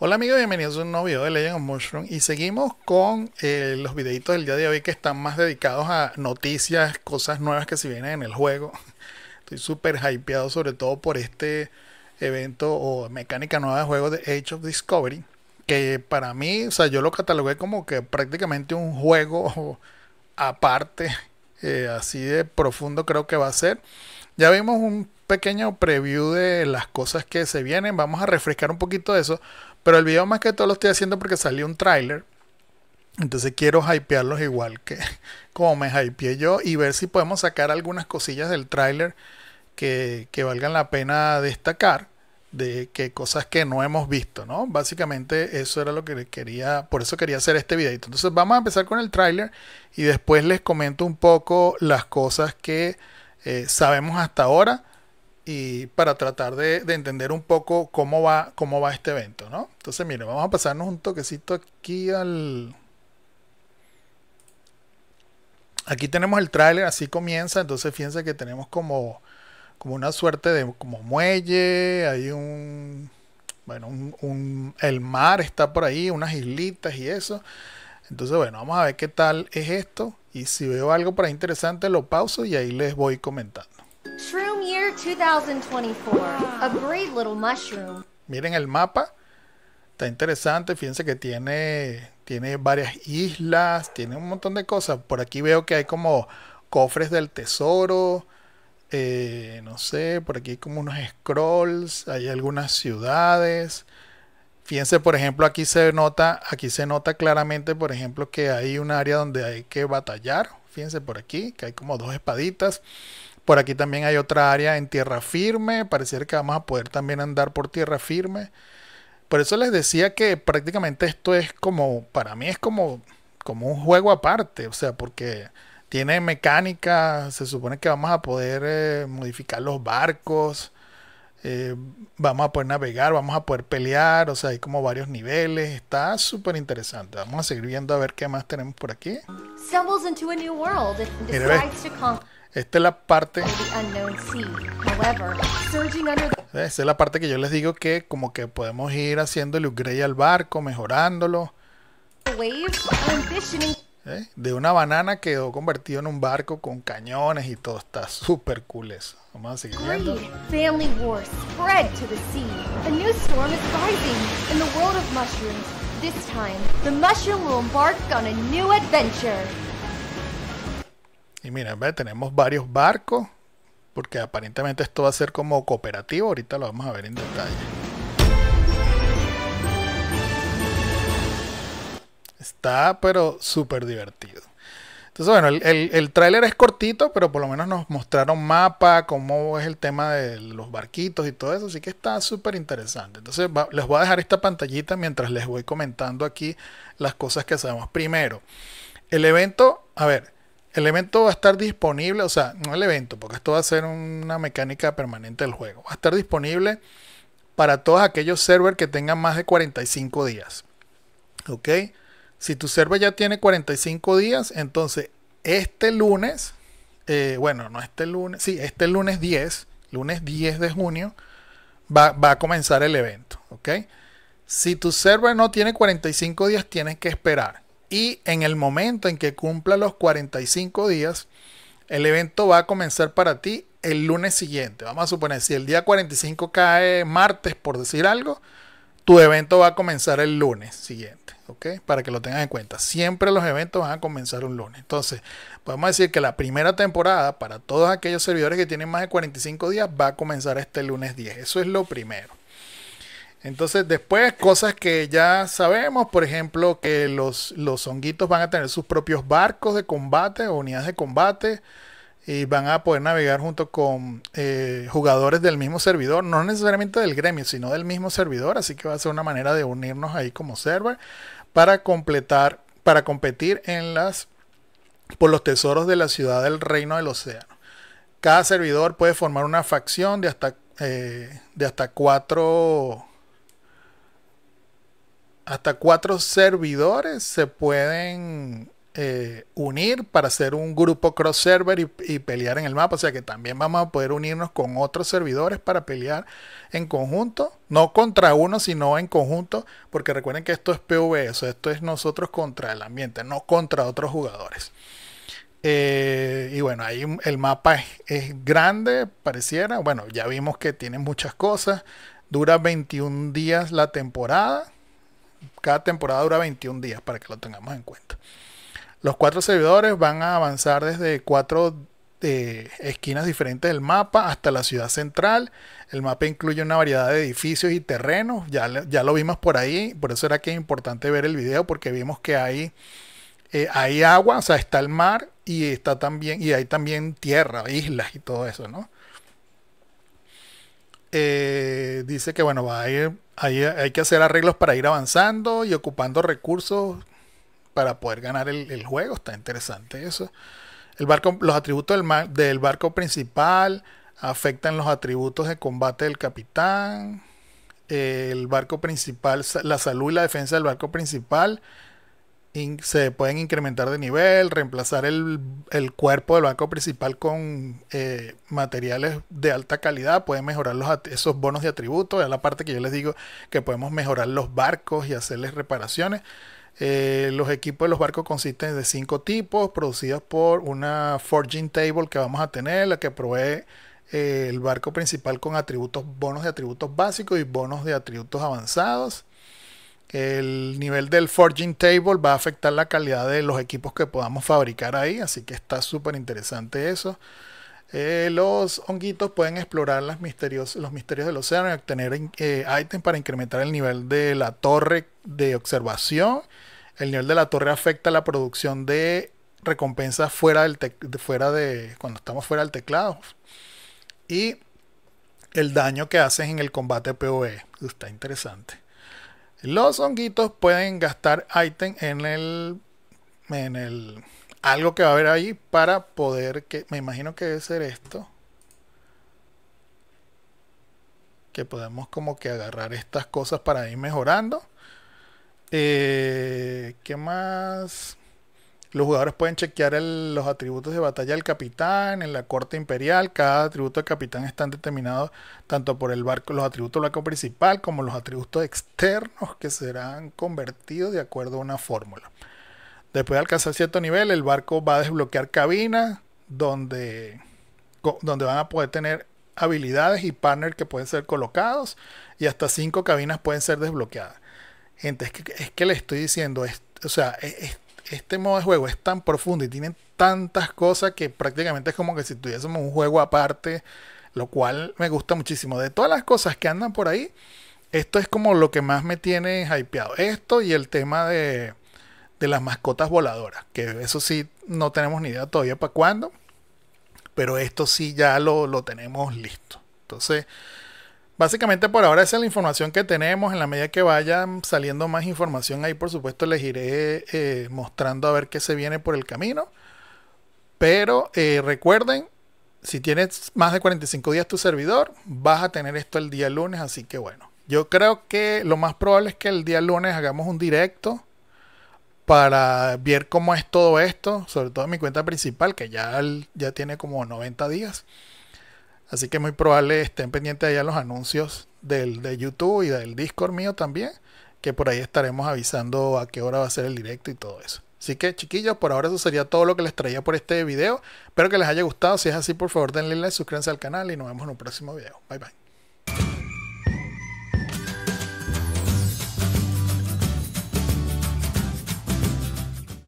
Hola amigos, bienvenidos a un nuevo video de Legend of Mushroom y seguimos con eh, los videitos del día de hoy que están más dedicados a noticias, cosas nuevas que se vienen en el juego. Estoy súper hypeado sobre todo por este evento o mecánica nueva de juego de Age of Discovery que para mí, o sea, yo lo catalogué como que prácticamente un juego aparte, eh, así de profundo creo que va a ser. Ya vimos un pequeño preview de las cosas que se vienen, vamos a refrescar un poquito de eso pero el video más que todo lo estoy haciendo porque salió un tráiler. Entonces quiero hypearlos igual que como me hypeé yo y ver si podemos sacar algunas cosillas del tráiler que, valgan la pena destacar de que cosas que no hemos visto, ¿no? Básicamente eso era lo que quería, por eso quería hacer este videito. Entonces vamos a empezar con el tráiler y después les comento un poco las cosas que eh, sabemos hasta ahora y para tratar de, entender un poco cómo va, cómo va este evento, ¿no? Entonces, miren, vamos a pasarnos un toquecito aquí al... Aquí tenemos el tráiler, así comienza, entonces fíjense que tenemos como, como una suerte de como muelle, hay un... Bueno, el mar está por ahí, unas islitas y eso. Entonces, bueno, vamos a ver qué tal es esto. Y si veo algo para interesante, lo pauso y ahí les voy comentando. Shroom Year 2024. Ah. A great little mushroom. Miren el mapa. Está interesante. Fíjense que tiene, tiene varias islas. Tiene un montón de cosas. Por aquí veo que hay como cofres del tesoro. Eh, no sé, por aquí hay como unos scrolls, hay algunas ciudades. Fíjense, por ejemplo, aquí se nota, aquí se nota claramente, por ejemplo, que hay un área donde hay que batallar. Fíjense por aquí, que hay como dos espaditas. Por aquí también hay otra área en tierra firme. Pareciera que vamos a poder también andar por tierra firme. Por eso les decía que prácticamente esto es como, para mí es como, como un juego aparte. O sea, porque tiene mecánica, se supone que vamos a poder eh, modificar los barcos. Eh, vamos a poder navegar, vamos a poder pelear, o sea, hay como varios niveles, está súper interesante. Vamos a seguir viendo a ver qué más tenemos por aquí. esta es la parte. Esta es la parte que yo les digo que como que podemos ir haciendo el upgrade al barco, mejorándolo. ¿Eh? de una banana quedó convertido en un barco con cañones y todo. Está súper cool eso. Vamos a seguir viendo. Y mira, tenemos varios barcos, porque aparentemente esto va a ser como cooperativo. Ahorita lo vamos a ver en detalle. Está, pero súper divertido. Entonces, bueno, el, el, tráiler es cortito, pero por lo menos nos mostraron mapa, cómo es el tema de los barquitos y todo eso, así que está súper interesante. Entonces, les voy a dejar esta pantallita mientras les voy comentando aquí las cosas que sabemos. Primero, el evento, a ver, el evento va a estar disponible, o sea, no el evento, porque esto va a ser una mecánica permanente del juego. Va a estar disponible para todos aquellos servers que tengan más de 45 días. ¿Ok? Si tu server ya tiene 45 días, entonces este lunes, eh, bueno, no este lunes, sí, este lunes 10, lunes 10 de junio, va, va a comenzar el evento, ¿ok? Si tu server no tiene 45 días, tienes que esperar. Y en el momento en que cumpla los 45 días, el evento va a comenzar para ti el lunes siguiente. Vamos a suponer, si el día 45 cae martes, por decir algo, tu evento va a comenzar el lunes siguiente, ¿ok? Para que lo tengas en cuenta. Siempre los eventos van a comenzar un lunes. Entonces, podemos decir que la primera temporada, para todos aquellos servidores que tienen más de 45 días, va a comenzar este lunes 10. Eso es lo primero. Entonces, después, cosas que ya sabemos, por ejemplo, que los, los honguitos van a tener sus propios barcos de combate o unidades de combate y van a poder navegar junto con eh, jugadores del mismo servidor, no necesariamente del gremio, sino del mismo servidor, así que va a ser una manera de unirnos ahí como server para completar, para competir en las por los tesoros de la ciudad del reino del océano. Cada servidor puede formar una facción de hasta, eh, de hasta cuatro hasta cuatro servidores se pueden eh, unir para hacer un grupo cross-server y, pelear en el mapa. O sea que también vamos a poder unirnos con otros servidores para pelear en conjunto. No contra uno, sino en conjunto. Porque recuerden que esto es PV. E, o esto es nosotros contra el ambiente, no contra otros jugadores. Eh, y bueno, ahí el mapa es grande, pareciera. Bueno, ya vimos que tiene muchas cosas. Dura 21 días la temporada. Cada temporada dura 21 días para que lo tengamos en cuenta. Los cuatro servidores van a avanzar desde cuatro eh, esquinas diferentes del mapa hasta la ciudad central. El mapa incluye una variedad de edificios y terrenos. Ya, ya lo vimos por ahí. Por eso era que es importante ver el video porque vimos que hay, eh, hay agua, o sea, está el mar y, está también, y hay también tierra, islas y todo eso, ¿no? Eh, dice que bueno, va a ir, hay, hay que hacer arreglos para ir avanzando y ocupando recursos para poder ganar el, juego. Está interesante eso. El barco, los atributos del, del barco principal afectan los atributos de combate del capitán. El barco principal, la salud y la defensa del barco principal se pueden incrementar de nivel, reemplazar el, cuerpo del barco principal con eh, materiales de alta calidad, pueden mejorar los, esos bonos de atributos, es la parte que yo les digo que podemos mejorar los barcos y hacerles reparaciones. Eh, los equipos de los barcos consisten de cinco tipos, producidos por una forging table que vamos a tener, la que provee eh, el barco principal con atributos, bonos de atributos básicos y bonos de atributos avanzados. El nivel del forging table va a afectar la calidad de los equipos que podamos fabricar ahí, así que está súper interesante eso. Eh, los honguitos pueden explorar las misterios, los misterios del océano y obtener eh, ítems para incrementar el nivel de la torre de observación. El nivel de la torre afecta la producción de recompensas fuera del fuera de cuando estamos fuera del teclado y el daño que haces en el combate PoE. Está interesante. Los honguitos pueden gastar ítems en el en el algo que va a haber ahí para poder que me imagino que debe ser esto que podemos como que agarrar estas cosas para ir mejorando eh, qué más los jugadores pueden chequear los atributos de batalla del capitán en la corte imperial. Cada atributo de capitán está determinado tanto por el barco, los atributos del barco principal como los atributos externos que serán convertidos de acuerdo a una fórmula. Después de alcanzar cierto nivel, el barco va a desbloquear cabinas donde, donde van a poder tener habilidades y partners que pueden ser colocados y hasta cinco cabinas pueden ser desbloqueadas. Gente, es que, es le estoy diciendo, o sea, e, este modo de juego es tan profundo y tiene tantas cosas que prácticamente es como que si tuviésemos un juego aparte, lo cual me gusta muchísimo. De todas las cosas que andan por ahí, esto es como lo que más me tiene hypeado. Esto y el tema de de las mascotas voladoras, que eso sí no tenemos ni idea todavía para cuándo, pero esto sí ya lo, tenemos listo. Entonces, básicamente por ahora esa es la información que tenemos. En la medida que vayan saliendo más información ahí, por supuesto, les iré eh, mostrando a ver qué se viene por el camino. Pero eh, recuerden, si tienes más de 45 días tu servidor, vas a tener esto el día lunes. Así que bueno, yo creo que lo más probable es que el día lunes hagamos un directo para ver cómo es todo esto, sobre todo mi cuenta principal, que ya, ya tiene como 90 días. Así que muy probable estén pendientes allá los anuncios del, de YouTube y del Discord mío también, que por ahí estaremos avisando a qué hora va a ser el directo y todo eso. Así que chiquillos, por ahora eso sería todo lo que les traía por este video. Espero que les haya gustado. Si es así, por favor denle like, suscríbanse al canal y nos vemos en un próximo video. Bye bye.